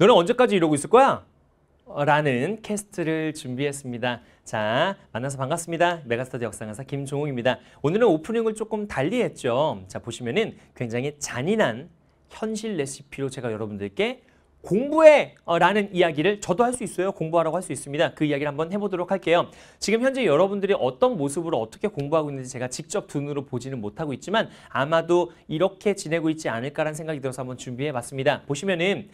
너는 언제까지 이러고 있을 거야? 라는 캐스트를 준비했습니다. 자, 만나서 반갑습니다. 메가스터디 역상강사 김종욱입니다. 오늘은 오프닝을 조금 달리 했죠. 자, 보시면은 굉장히 잔인한 현실 레시피로 제가 여러분들께 공부해! 어, 라는 이야기를 저도 할 수 있어요. 공부하라고 할 수 있습니다. 그 이야기를 한번 해보도록 할게요. 지금 현재 여러분들이 어떤 모습으로 어떻게 공부하고 있는지 제가 직접 두 눈으로 보지는 못하고 있지만 아마도 이렇게 지내고 있지 않을까라는 생각이 들어서 한번 준비해봤습니다. 보시면은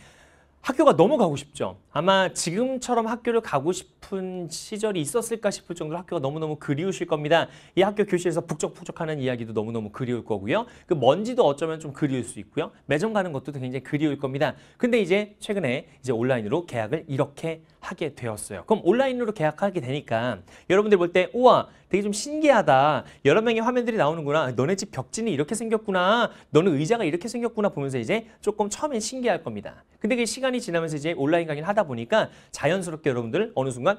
학교가 너무 가고 싶죠. 아마 지금처럼 학교를 가고 싶은 시절이 있었을까 싶을 정도로 학교가 너무너무 그리우실 겁니다. 이 학교 교실에서 북적북적하는 이야기도 너무너무 그리울 거고요. 그 먼지도 어쩌면 좀 그리울 수 있고요. 매점 가는 것도 굉장히 그리울 겁니다. 근데 이제 최근에 이제 온라인으로 계약을 이렇게 하게 되었어요. 그럼 온라인으로 계약하게 되니까 여러분들 볼 때 우와 되게 좀 신기하다. 여러 명의 화면들이 나오는구나. 너네 집벽지는 이렇게 생겼구나. 너는 의자가 이렇게 생겼구나 보면서 이제 조금 처음엔 신기할 겁니다. 근데 그 시간이 지나면서 이제 온라인 강의를 하다 보니까 자연스럽게 여러분들 어느 순간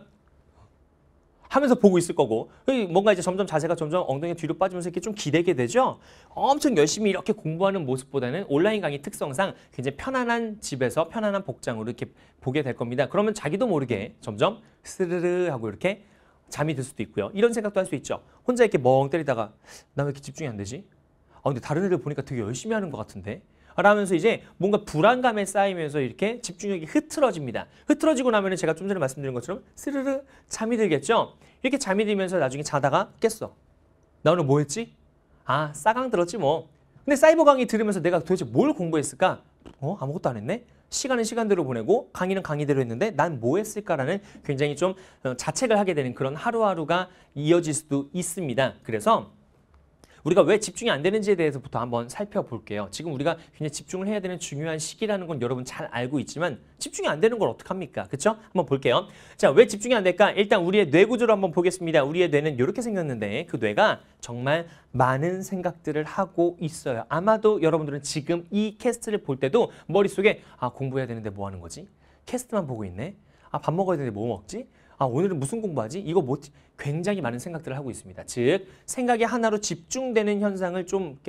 하면서 보고 있을 거고 그 뭔가 이제 점점 자세가 점점 엉덩이 뒤로 빠지면서 이렇게 좀 기대게 되죠. 엄청 열심히 이렇게 공부하는 모습보다는 온라인 강의 특성상 굉장히 편안한 집에서 편안한 복장으로 이렇게 보게 될 겁니다. 그러면 자기도 모르게 점점 스르르 하고 이렇게 잠이 들 수도 있고요. 이런 생각도 할 수 있죠. 혼자 이렇게 멍 때리다가 나 왜 이렇게 집중이 안 되지? 아 근데 다른 애들 보니까 되게 열심히 하는 것 같은데 라면서 이제 뭔가 불안감에 쌓이면서 이렇게 집중력이 흐트러집니다. 흐트러지고 나면 은 제가 좀 전에 말씀드린 것처럼 스르르 잠이 들겠죠? 이렇게 잠이 들면서 나중에 자다가 깼어. 나 오늘 뭐 했지? 아, 싸강 들었지 뭐. 근데 사이버 강의 들으면서 내가 도대체 뭘 공부했을까? 어? 아무것도 안 했네? 시간은 시간대로 보내고 강의는 강의대로 했는데 난 뭐 했을까라는 굉장히 좀 어, 자책을 하게 되는 그런 하루하루가 이어질 수도 있습니다. 그래서 우리가 왜 집중이 안 되는지에 대해서부터 한번 살펴볼게요. 지금 우리가 굉장히 집중을 해야 되는 중요한 시기라는 건 여러분 잘 알고 있지만 집중이 안 되는 걸 어떡합니까? 그쵸? 한번 볼게요. 자, 왜 집중이 안 될까? 일단 우리의 뇌 구조를 한번 보겠습니다. 우리의 뇌는 이렇게 생겼는데 그 뇌가 정말 많은 생각들을 하고 있어요. 아마도 여러분들은 지금 이 캐스트를 볼 때도 머릿속에 아, 공부해야 되는데 뭐 하는 거지? 캐스트만 보고 있네? 아, 밥 먹어야 되는데 뭐 먹지? 아 오늘은 무슨 공부하지? 이거 뭐 굉장히 많은 생각들을 하고 있습니다. 즉 생각이 하나로 집중되는 현상을 좀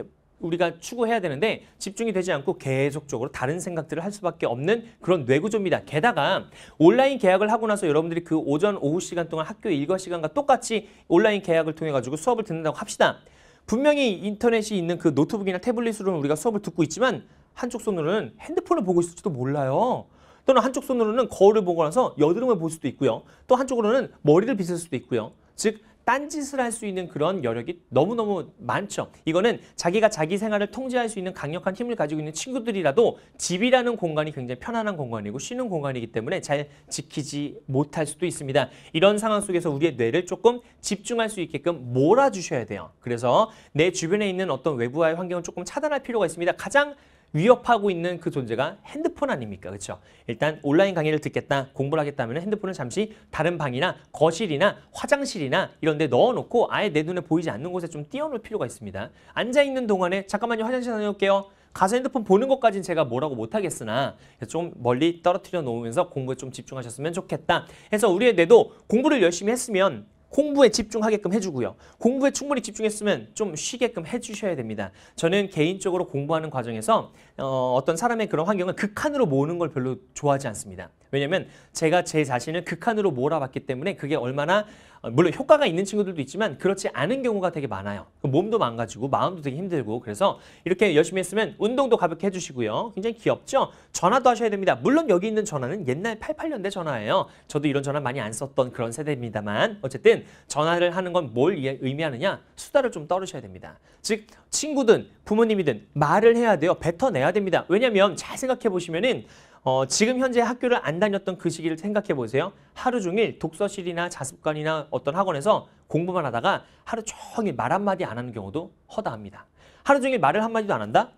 우리가 추구해야 되는데 집중이 되지 않고 계속적으로 다른 생각들을 할 수밖에 없는 그런 뇌구조입니다. 게다가 온라인 계약을 하고 나서 여러분들이 그 오전 오후 시간 동안 학교 일과 시간과 똑같이 온라인 계약을 통해 가지고 수업을 듣는다고 합시다. 분명히 인터넷이 있는 그 노트북이나 태블릿으로는 우리가 수업을 듣고 있지만 한쪽 손으로는 핸드폰을 보고 있을지도 몰라요. 또는 한쪽 손으로는 거울을 보고 나서 여드름을 볼 수도 있고요. 또 한쪽으로는 머리를 빗을 수도 있고요. 즉 딴짓을 할 수 있는 그런 여력이 너무너무 많죠. 이거는 자기가 자기 생활을 통제할 수 있는 강력한 힘을 가지고 있는 친구들이라도 집이라는 공간이 굉장히 편안한 공간이고 쉬는 공간이기 때문에 잘 지키지 못할 수도 있습니다. 이런 상황 속에서 우리의 뇌를 조금 집중할 수 있게끔 몰아주셔야 돼요. 그래서 내 주변에 있는 어떤 외부와의 환경을 조금 차단할 필요가 있습니다. 가장 위협하고 있는 그 존재가 핸드폰 아닙니까? 그렇죠? 일단 온라인 강의를 듣겠다, 공부를 하겠다면 핸드폰을 잠시 다른 방이나 거실이나 화장실이나 이런 데 넣어놓고 아예 내 눈에 보이지 않는 곳에 좀 띄워놓을 필요가 있습니다. 앉아있는 동안에 잠깐만요 화장실 다녀올게요. 가서 핸드폰 보는 것까진 제가 뭐라고 못하겠으나 좀 멀리 떨어뜨려 놓으면서 공부에 좀 집중하셨으면 좋겠다 해서 우리의 뇌도 공부를 열심히 했으면 공부에 집중하게끔 해주고요. 공부에 충분히 집중했으면 좀 쉬게끔 해주셔야 됩니다. 저는 개인적으로 공부하는 과정에서 어, 떤 사람의 그런 환경을 극한으로 모으는 걸 별로 좋아하지 않습니다. 왜냐면 하 제가 제 자신을 극한으로 몰아봤기 때문에 그게 얼마나 어, 물론 효과가 있는 친구들도 있지만 그렇지 않은 경우가 되게 많아요. 몸도 망가지고 마음도 되게 힘들고 그래서 이렇게 열심히 했으면 운동도 가볍게 해주시고요. 굉장히 귀엽죠? 전화도 하셔야 됩니다. 물론 여기 있는 전화는 옛날 88년대 전화예요. 저도 이런 전화 많이 안 썼던 그런 세대입니다만 어쨌든 전화를 하는 건 뭘 의미하느냐? 수다를 좀 떨으셔야 됩니다. 즉 친구든 부모님이든 말을 해야 돼요. 뱉어내야 됩니다. 왜냐하면 잘 생각해 보시면은 어, 지금 현재 학교를 안 다녔던 그 시기를 생각해 보세요. 하루 종일 독서실이나 자습관이나 어떤 학원에서 공부만 하다가 하루 종일 말 한마디 안 하는 경우도 허다합니다. 하루 종일 말을 한마디도 안 한다?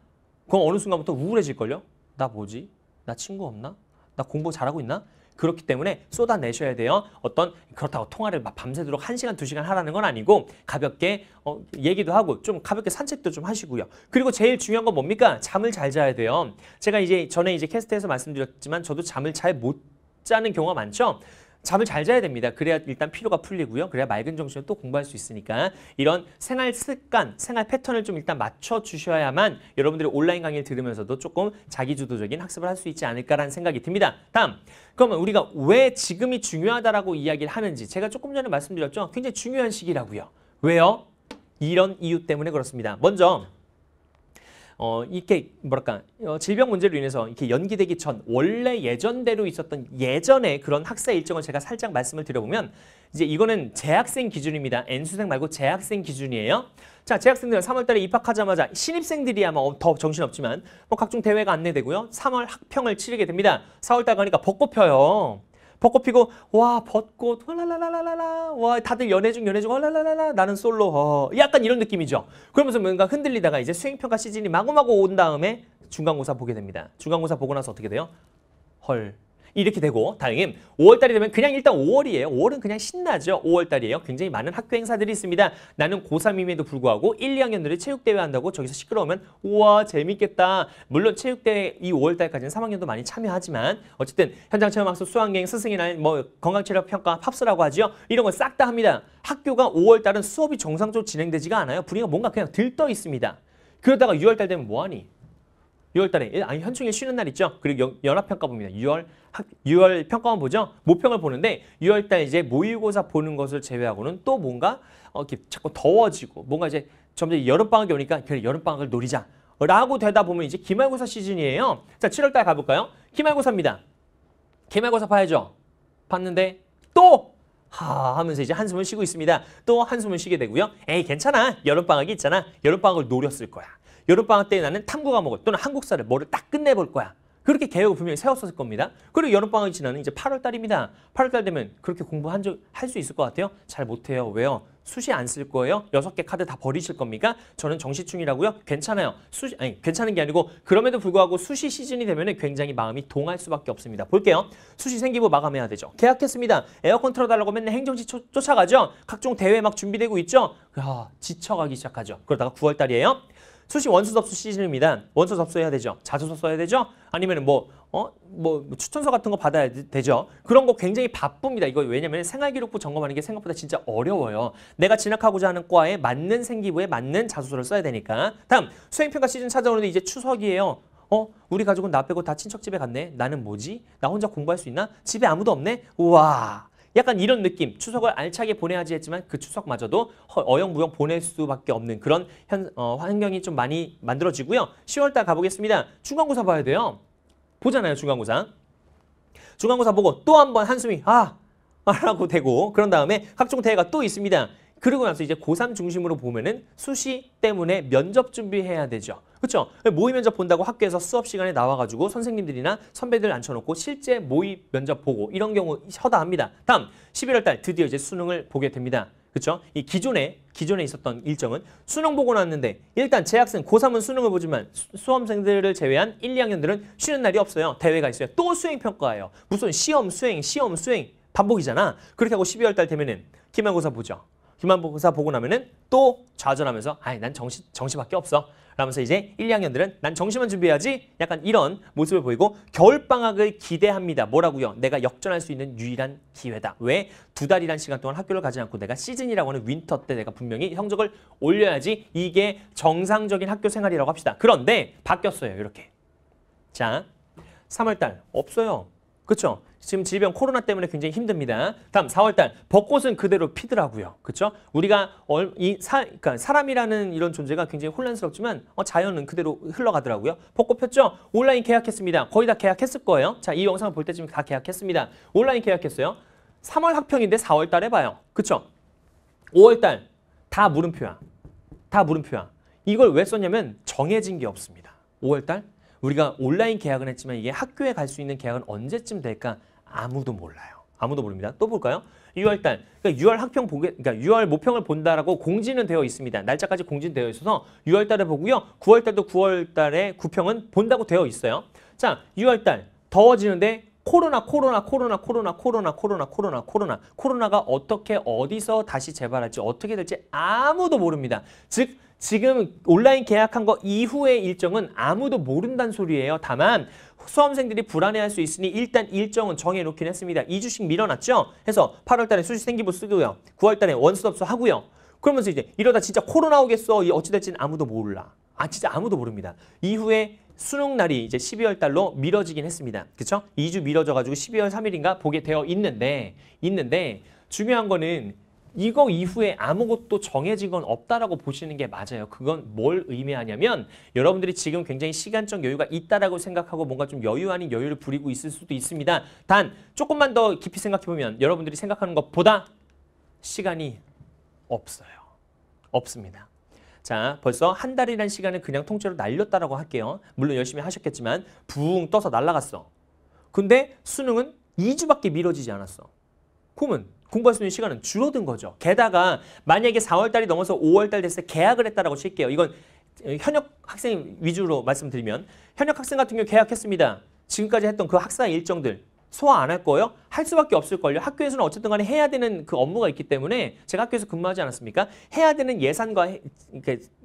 그럼 어느 순간부터 우울해질걸요? 나 뭐지? 나 친구 없나? 나 공부 잘하고 있나? 그렇기 때문에 쏟아내셔야 돼요. 어떤 그렇다고 통화를 막 밤새도록 한시간두시간 하라는 건 아니고 가볍게 어, 얘기도 하고 좀 가볍게 산책도 좀 하시고요. 그리고 제일 중요한 건 뭡니까? 잠을 잘 자야 돼요. 제가 이제 전에 이제 캐스트에서 말씀드렸지만 저도 잠을 잘 못 자는 경우가 많죠. 잠을 잘 자야 됩니다. 그래야 일단 피로가 풀리고요. 그래야 맑은 정신으로 또 공부할 수 있으니까 이런 생활 습관, 생활 패턴을 좀 일단 맞춰 주셔야만 여러분들이 온라인 강의를 들으면서도 조금 자기주도적인 학습을 할 수 있지 않을까라는 생각이 듭니다. 다음, 그러면 우리가 왜 지금이 중요하다라고 이야기를 하는지 제가 조금 전에 말씀드렸죠. 굉장히 중요한 시기라고요. 왜요? 이런 이유 때문에 그렇습니다. 먼저 어, 이렇게 뭐랄까 어, 질병 문제로 인해서 이렇게 연기되기 전 원래 예전대로 있었던 예전에 그런 학사 일정을 제가 살짝 말씀을 드려보면 이제 이거는 재학생 기준입니다. N수생 말고 재학생 기준이에요. 자, 재학생들 3월달에 입학하자마자 신입생들이야 뭐더 어, 정신없지만 뭐 각종 대회가 안내되고요. 3월 학평을 치르게 됩니다. 4월달 가니까 벚꽃 펴요. 벚꽃 피고 와 벚꽃 헐라라라라라와 다들 연애 중 연애 중헐라라라라 나는 솔로 어, 약간 이런 느낌이죠. 그러면서 뭔가 흔들리다가 이제 수행평가 시즌이 마구마구 온 다음에 중간고사 보게 됩니다. 중간고사 보고 나서 어떻게 돼요? 헐 이렇게 되고 다행히 5월달이 되면 그냥 일단 5월이에요. 5월은 그냥 신나죠. 5월달이에요. 굉장히 많은 학교 행사들이 있습니다. 나는 고3임에도 불구하고 1, 2학년들이 체육대회 한다고 저기서 시끄러우면 우와 재밌겠다. 물론 체육대회 이 5월달까지는 3학년도 많이 참여하지만 어쨌든 현장체험학습, 수학여행, 스승이나 뭐 건강체력평가, 팝스라고 하죠. 이런 건 싹 다 합니다. 학교가 5월달은 수업이 정상적으로 진행되지가 않아요. 분위기가 뭔가 그냥 들떠 있습니다. 그러다가 6월달 되면 뭐하니? 6월달에 아니 현충일 쉬는 날 있죠. 그리고 연합평가 봅니다. 6월 학, 6월 평가원 보죠. 모평을 보는데 6월달 이제 모의고사 보는 것을 제외하고는 또 뭔가 어, 이렇게 자꾸 더워지고 뭔가 이제 점점 여름방학이 오니까 그래 여름방학을 노리자. 라고 되다 보면 이제 기말고사 시즌이에요. 자 7월달 가볼까요? 기말고사입니다. 기말고사 봐야죠. 봤는데 또 하 하면서 이제 한숨을 쉬고 있습니다. 또 한숨을 쉬게 되고요. 에이 괜찮아. 여름방학이 있잖아. 여름방학을 노렸을 거야. 여름방학 때 나는 탐구 과목을 또는 한국사를 뭐를 딱 끝내볼 거야. 그렇게 계획을 분명히 세웠었을 겁니다. 그리고 여름방학이 지나는 이제 8월달입니다. 8월달 되면 그렇게 공부한 할수 있을 것 같아요? 잘 못해요. 왜요? 수시 안 쓸 거예요? 여섯 개 카드 다 버리실 겁니까? 저는 정시충이라고요? 괜찮아요. 수시, 아니, 괜찮은 게 아니고 그럼에도 불구하고 수시 시즌이 되면 굉장히 마음이 동할 수밖에 없습니다. 볼게요. 수시 생기부 마감해야 되죠. 계약했습니다. 에어컨 틀어달라고 맨날 행정지 쫓, 쫓아가죠? 각종 대회 막 준비되고 있죠? 야, 지쳐가기 시작하죠. 그러다가 9월달이에요. 수시 원서 접수 시즌입니다. 원서 접수해야 되죠. 자소서 써야 되죠. 아니면 뭐 어? 뭐, 뭐 추천서 같은 거 받아야 되죠. 그런 거 굉장히 바쁩니다. 이거 왜냐면 생활기록부 점검하는 게 생각보다 진짜 어려워요. 내가 진학하고자 하는 과에 맞는 생기부에 맞는 자소서를 써야 되니까. 다음 수행평가 시즌 찾아오는데 이제 추석이에요. 어? 우리 가족은 나 빼고 다 친척집에 갔네. 나는 뭐지? 나 혼자 공부할 수 있나? 집에 아무도 없네? 우와. 약간 이런 느낌. 추석을 알차게 보내야지 했지만 그 추석마저도 어영부영 보낼 수밖에 없는 그런 현, 어, 환경이 좀 많이 만들어지고요. 10월달 가보겠습니다. 중간고사 봐야 돼요. 보잖아요, 중간고사. 중간고사 보고 또 한 번 한숨이 아! 라고 되고 그런 다음에 각종 대회가 또 있습니다. 그리고 나서 이제 고3 중심으로 보면은 수시 때문에 면접 준비해야 되죠. 그렇죠? 모의 면접 본다고 학교에서 수업 시간에 나와가지고 선생님들이나 선배들 앉혀놓고 실제 모의 면접 보고 이런 경우 허다합니다. 다음 11월 달 드디어 이제 수능을 보게 됩니다. 그렇죠? 이 기존에 기존에 있었던 일정은 수능 보고 났는데 일단 재학생 고3은 수능을 보지만 수, 험생들을 제외한 1, 2학년들은 쉬는 날이 없어요. 대회가 있어요. 또 수행평가예요. 무슨 시험, 수행, 시험, 수행 반복이잖아. 그렇게 하고 12월 달 되면은 기말고사 보죠. 기말고사 보고 나면은 또 좌절하면서 아이 난 정시 정시밖에 없어. 라면서 이제 1, 2학년들은 난 정시만 준비해야지 약간 이런 모습을 보이고 겨울방학을 기대합니다. 뭐라고요? 내가 역전할 수 있는 유일한 기회다. 왜? 두 달이란 시간 동안 학교를 가지 않고 내가 시즌이라고 하는 윈터 때 내가 분명히 성적을 올려야지 이게 정상적인 학교 생활이라고 합시다. 그런데 바뀌었어요. 이렇게. 자, 3월달 없어요. 그렇죠? 지금 질병 코로나 때문에 굉장히 힘듭니다. 다음 4월달 벚꽃은 그대로 피더라고요. 그렇죠? 우리가 얼, 이 사, 그러니까 사람이라는 이런 존재가 굉장히 혼란스럽지만 어, 자연은 그대로 흘러가더라고요. 벚꽃 폈죠? 온라인 계약했습니다. 거의 다 계약했을 거예요. 자, 이 영상을 볼 때쯤 다 계약했습니다. 온라인 계약했어요. 3월 학평인데 4월달에 봐요. 그렇죠? 5월달 다 물음표야. 다 물음표야. 이걸 왜 썼냐면 정해진 게 없습니다. 5월달 우리가 온라인 계약은 했지만 이게 학교에 갈 수 있는 계약은 언제쯤 될까? 아무도 몰라요. 아무도 모릅니다. 또 볼까요? 6월달, 그러니까 6월 학평 보게, 그러니까 6월 모평을 본다라고 공지는 되어 있습니다. 날짜까지 공지되어 있어서 6월달에 보고요. 9월달도 9월달에 구평은 본다고 되어 있어요. 자, 6월달 더워지는데 코로나, 코로나, 코로나, 코로나, 코로나, 코로나, 코로나, 코로나, 코로나가 어떻게 어디서 다시 재발할지 어떻게 될지 아무도 모릅니다. 즉 지금 온라인 계약한 거 이후의 일정은 아무도 모른다는 소리예요. 다만 수험생들이 불안해할 수 있으니 일단 일정은 정해놓긴 했습니다. 2주씩 밀어놨죠? 해서 8월 달에 수시 생기부 쓰고요. 9월 달에 원스톱수 하고요. 그러면서 이제 이러다 진짜 코로나 오겠어. 어찌 될지는 아무도 몰라. 아 진짜 아무도 모릅니다. 이후에 수능 날이 이제 12월 달로 미뤄지긴 했습니다. 그렇죠 2주 미뤄져가지고 12월 3일인가 보게 되어 있는데 있는데 중요한 거는 이거 이후에 아무것도 정해진 건 없다라고 보시는 게 맞아요. 그건 뭘 의미하냐면 여러분들이 지금 굉장히 시간적 여유가 있다라고 생각하고 뭔가 좀 여유 아닌 여유를 부리고 있을 수도 있습니다. 단 조금만 더 깊이 생각해보면 여러분들이 생각하는 것보다 시간이 없어요. 없습니다. 자, 벌써 한 달이라는 시간을 그냥 통째로 날렸다라고 할게요. 물론 열심히 하셨겠지만 부웅 떠서 날라갔어. 근데 수능은 2주밖에 미뤄지지 않았어. 그러면 공부할 수 있는 시간은 줄어든 거죠. 게다가 만약에 4월달이 넘어서 5월달 됐을 때 계약을 했다라고 칠게요. 이건 현역 학생 위주로 말씀드리면 현역 학생 같은 경우 계약했습니다. 지금까지 했던 그 학사 일정들 소화 안 할 거예요? 할 수밖에 없을걸요. 학교에서는 어쨌든 간에 해야 되는 그 업무가 있기 때문에 제가 학교에서 근무하지 않았습니까? 해야 되는 예산과 해,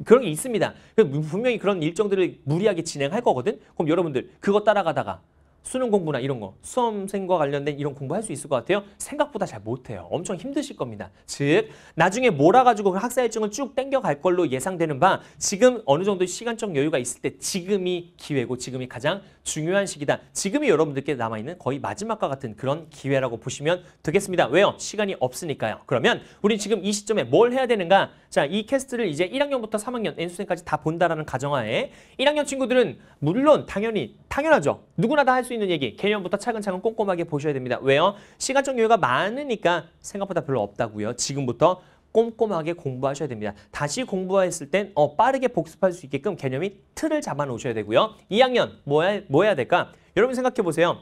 그런 게 있습니다. 그 분명히 그런 일정들을 무리하게 진행할 거거든. 그럼 여러분들 그거 따라가다가 수능 공부나 이런 거 수험생과 관련된 이런 공부할 수 있을 것 같아요. 생각보다 잘 못해요. 엄청 힘드실 겁니다. 즉 나중에 몰아가지고 학사일증을 쭉 땡겨갈 걸로 예상되는 바 지금 어느 정도 시간적 여유가 있을 때 지금이 기회고 지금이 가장 중요한 시기다. 지금이 여러분들께 남아있는 거의 마지막과 같은 그런 기회라고 보시면 되겠습니다. 왜요? 시간이 없으니까요. 그러면 우린 지금 이 시점에 뭘 해야 되는가? 자, 이 캐스트를 이제 1학년부터 3학년 N수생까지 다 본다라는 가정하에 1학년 친구들은 물론 당연히 당연하죠. 누구나 다할수 있는 얘기 개념부터 차근차근 꼼꼼하게 보셔야 됩니다. 왜요? 시간적 여유가 많으니까 생각보다 별로 없다고요. 지금부터 꼼꼼하게 공부하셔야 됩니다. 다시 공부했을 땐 어, 빠르게 복습할 수 있게끔 개념이 틀을 잡아놓으셔야 되고요. 2학년 뭐, 해, 뭐 해야 될까? 여러분 생각해보세요.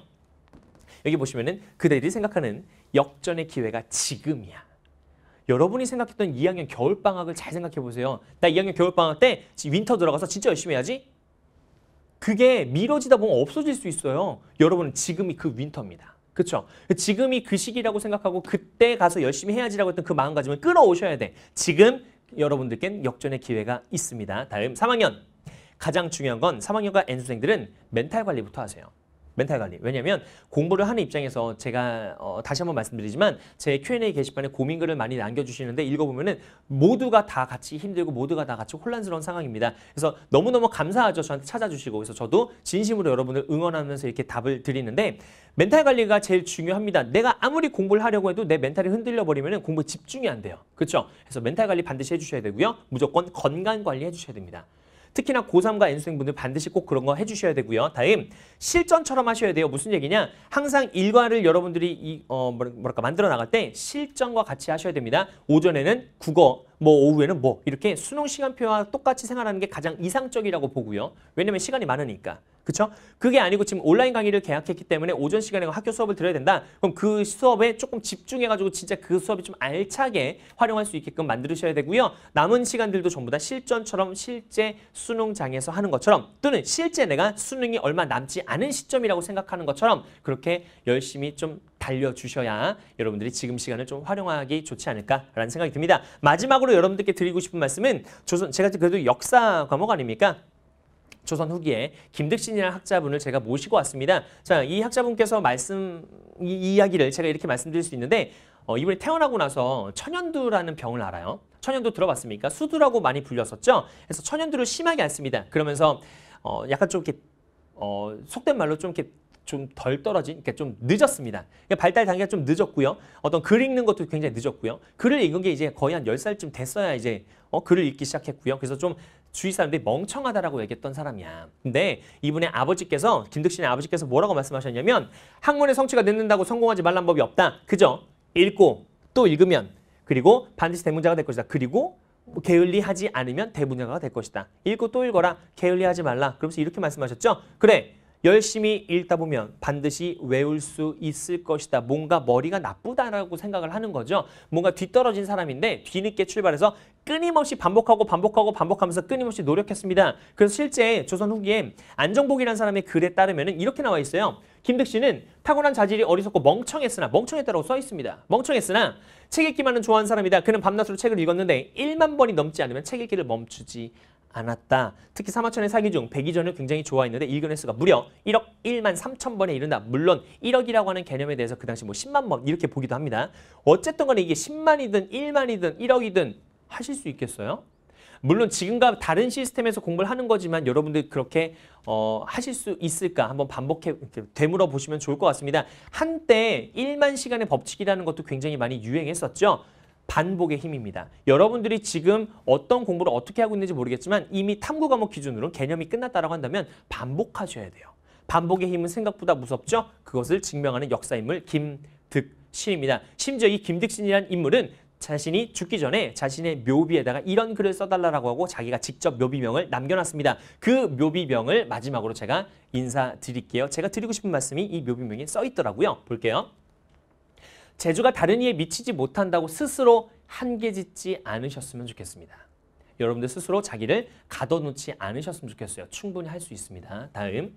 여기 보시면은 그대들이 생각하는 역전의 기회가 지금이야. 여러분이 생각했던 2학년 겨울방학을 잘 생각해보세요. 나 2학년 겨울방학 때 윈터 들어가서 진짜 열심히 해야지 그게 미뤄지다 보면 없어질 수 있어요. 여러분 지금이 그 윈터입니다. 그렇죠? 지금이 그 시기라고 생각하고 그때 가서 열심히 해야지라고 했던 그 마음가짐을 끌어오셔야 돼. 지금 여러분들께는 역전의 기회가 있습니다. 다음 3학년. 가장 중요한 건 3학년과 N수생들은 멘탈 관리부터 하세요. 멘탈 관리. 왜냐면 공부를 하는 입장에서 제가 어, 다시 한번 말씀드리지만 제 Q&A 게시판에 고민글을 많이 남겨주시는데 읽어보면은 모두가 다 같이 힘들고 모두가 다 같이 혼란스러운 상황입니다. 그래서 너무너무 감사하죠. 저한테 찾아주시고 그래서 저도 진심으로 여러분을 응원하면서 이렇게 답을 드리는데 멘탈 관리가 제일 중요합니다. 내가 아무리 공부를 하려고 해도 내 멘탈이 흔들려 버리면 공부에 집중이 안 돼요. 그렇죠? 그래서 멘탈 관리 반드시 해주셔야 되고요. 무조건 건강 관리 해주셔야 됩니다. 특히나 고3과 N수생분들 반드시 꼭 그런 거 해주셔야 되고요. 다음 실전처럼 하셔야 돼요. 무슨 얘기냐? 항상 일과를 여러분들이 이, 어, 뭐랄까 만들어 나갈 때 실전과 같이 하셔야 됩니다. 오전에는 국어, 뭐 오후에는 뭐 이렇게 수능 시간표와 똑같이 생활하는 게 가장 이상적이라고 보고요. 왜냐면 시간이 많으니까. 그렇죠? 그게 아니고 지금 온라인 강의를 계약했기 때문에 오전 시간에 학교 수업을 들어야 된다. 그럼 그 수업에 조금 집중해가지고 진짜 그 수업이 좀 알차게 활용할 수 있게끔 만드셔야 되고요. 남은 시간들도 전부 다 실전처럼 실제 수능장에서 하는 것처럼 또는 실제 내가 수능이 얼마 남지 않은 시점이라고 생각하는 것처럼 그렇게 열심히 좀 달려주셔야 여러분들이 지금 시간을 좀 활용하기 좋지 않을까라는 생각이 듭니다. 마지막으로 여러분들께 드리고 싶은 말씀은 조선 제가 그래도 역사 과목 아닙니까? 조선 후기에 김득신이라는 학자분을 제가 모시고 왔습니다. 자, 이 학자분께서 말씀 이 이야기를 제가 이렇게 말씀드릴 수 있는데 어, 이번에 태어나고 나서 천연두라는 병을 알아요. 천연두 들어봤습니까? 수두라고 많이 불렸었죠. 그래서 천연두를 심하게 앓습니다. 그러면서 어, 약간 좀 이렇게 어, 속된 말로 좀 이렇게 좀 덜 떨어진, 그러니까 좀 늦었습니다. 그러니까 발달 단계가 좀 늦었고요. 어떤 글 읽는 것도 굉장히 늦었고요. 글을 읽은 게 이제 거의 한 열살쯤 됐어야 이제 어, 글을 읽기 시작했고요. 그래서 좀 주위 사람들이 멍청하다라고 얘기했던 사람이야. 근데 이분의 아버지께서 김득신의 아버지께서 뭐라고 말씀하셨냐면 학문의 성취가 늦는다고 성공하지 말란 법이 없다. 그죠? 읽고 또 읽으면 그리고 반드시 대문자가 될 것이다. 그리고 게을리하지 않으면 대문자가 될 것이다. 읽고 또 읽어라. 게을리하지 말라. 그러면서 이렇게 말씀하셨죠? 그래. 열심히 읽다 보면 반드시 외울 수 있을 것이다. 뭔가 머리가 나쁘다라고 생각을 하는 거죠. 뭔가 뒤떨어진 사람인데 뒤늦게 출발해서 끊임없이 반복하고 반복하고 반복하면서 끊임없이 노력했습니다. 그래서 실제 조선 후기에 안정복이라는 사람의 글에 따르면 이렇게 나와 있어요. 김득 씨는 타고난 자질이 어리석고 멍청했으나 멍청했다고 써 있습니다. 멍청했으나 책 읽기만은 좋아하는 사람이다. 그는 밤낮으로 책을 읽었는데 1만 번이 넘지 않으면 책 읽기를 멈추지 않았다. 특히 사마천의 사기 중 102전을 굉장히 좋아했는데 일근 횟수가 무려 1억 1만 3천 번에 이른다. 물론 1억이라고 하는 개념에 대해서 그 당시 뭐 10만 번 이렇게 보기도 합니다. 어쨌든 간에 이게 10만이든 1만이든 1억이든 하실 수 있겠어요? 물론 지금과 다른 시스템에서 공부를 하는 거지만 여러분들 그렇게 어, 하실 수 있을까 한번 반복해 이렇게 되물어 보시면 좋을 것 같습니다. 한때 1만 시간의 법칙이라는 것도 굉장히 많이 유행했었죠. 반복의 힘입니다. 여러분들이 지금 어떤 공부를 어떻게 하고 있는지 모르겠지만 이미 탐구 과목 기준으로 개념이 끝났다라고 한다면 반복하셔야 돼요. 반복의 힘은 생각보다 무섭죠? 그것을 증명하는 역사인물 김득신입니다. 심지어 이 김득신이란 인물은 자신이 죽기 전에 자신의 묘비에다가 이런 글을 써달라고 하고 자기가 직접 묘비명을 남겨놨습니다. 그 묘비명을 마지막으로 제가 인사드릴게요. 제가 드리고 싶은 말씀이 이 묘비명에 써있더라고요. 볼게요. 재주가 다른 이에 미치지 못한다고 스스로 한계 짓지 않으셨으면 좋겠습니다. 여러분들 스스로 자기를 가둬놓지 않으셨으면 좋겠어요. 충분히 할 수 있습니다. 다음,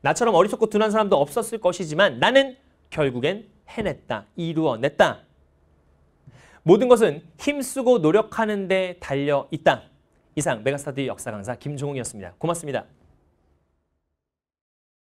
나처럼 어리석고 둔한 사람도 없었을 것이지만 나는 결국엔 해냈다, 이루어냈다. 모든 것은 힘쓰고 노력하는 데 달려 있다. 이상 메가스타디 역사 강사 김종웅이었습니다. 고맙습니다.